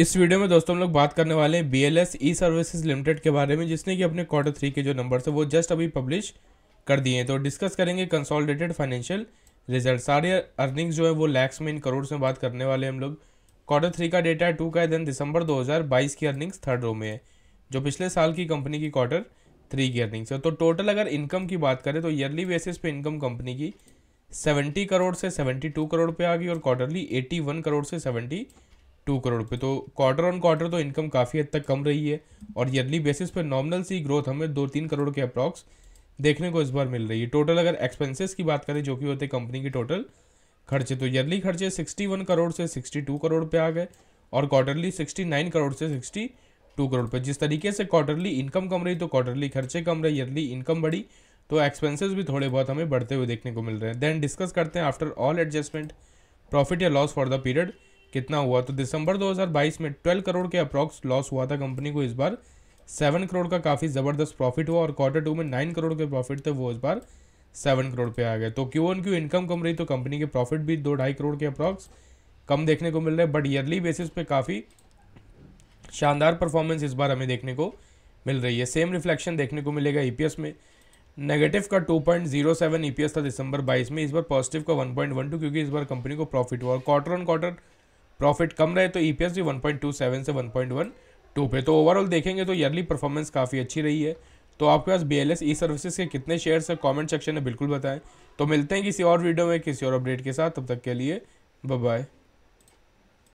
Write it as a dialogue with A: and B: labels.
A: इस वीडियो में दोस्तों हम लोग बात करने वाले हैं B L S E services limited के बारे में जिसने कि अपने क्वार्टर थ्री के जो नंबर है वो जस्ट अभी पब्लिश कर दिए हैं तो डिस्कस करेंगे कंसोलिडेटेड फाइनेंशियल रिजल्ट सारे अर्निंग्स जो है वो लैक्स में इन करोड़ में बात करने वाले हम लोग क्वार्टर थ्री का डेटा टू का है देन दिसंबर 2022 की अर्निंग्स थर्ड रो में है जो पिछले साल की कंपनी की क्वार्टर थ्री की अर्निंग्स है तो टोटल अगर इनकम की बात करें तो ईयरली बेसिस पे इनकम कंपनी की 70 करोड़ से 72 करोड़ पे आ गई और क्वार्टरली 81 करोड़ से सेवेंटी टू करोड़ रुपये तो क्वार्टर ऑन क्वार्टर तो इनकम काफ़ी हद तक कम रही है और ईयरली बेसिस पे नॉमिनल सी ग्रोथ हमें दो तीन करोड़ के अप्रॉक्स देखने को इस बार मिल रही है टोटल अगर एक्सपेंसेस की बात करें जो कि होते कंपनी के टोटल खर्चे तो ईयरली खर्चे 61 करोड़ से 62 करोड़ पे आ गए और क्वार्टरली 69 करोड़ से 62 करोड़ पे जिस तरीके से क्वार्टरली इनकम कम रही तो क्वार्टरली खर्चे कम रहे ईयरली इनकम बढ़ी तो एक्सपेंसेस भी थोड़े बहुत हमें बढ़ते हुए देखने को मिल रहे हैं देन डिस्कस करते हैं आफ्टर ऑल एडजस्टमेंट प्रॉफिट या लॉस फॉर द पीरियड कितना हुआ तो दिसंबर 2022 में 12 करोड़ के अप्रॉक्स लॉस हुआ था कंपनी को इस बार 7 करोड़ का काफ़ी ज़बरदस्त प्रॉफिट हुआ और क्वार्टर टू में 9 करोड़ के प्रॉफिट थे वो इस बार 7 करोड़ पे आ गए तो क्यों ऑन क्यों इनकम कम रही तो कंपनी के प्रॉफिट भी दो ढाई करोड़ के अप्रॉक्स कम देखने को मिल रहे हैं बट ईयरली बेसिस पे काफ़ी शानदार परफॉर्मेंस इस बार हमें देखने को मिल रही है सेम रिफ्लेक्शन देखने को मिलेगा ईपीएस e में नेगेटिव का 2.07 ईपीएस e था दिसंबर 22 में इस बार पॉजिटिव का 1.12 क्योंकि इस बार कंपनी को प्रॉफिट हुआ और क्वार्टर ऑन क्वार्टर प्रॉफिट कम रहे तो ई e भी 1.27 से 1.12 पे तो ओवरऑल देखेंगे तो ईयरली परफॉर्मेंस काफ़ी अच्छी रही है तो आपके पास B L S E services के कितने शेयर्स हैं कमेंट सेक्शन में बिल्कुल बताएं तो मिलते हैं किसी और वीडियो में किसी और अपडेट के साथ तब तक के लिए बाय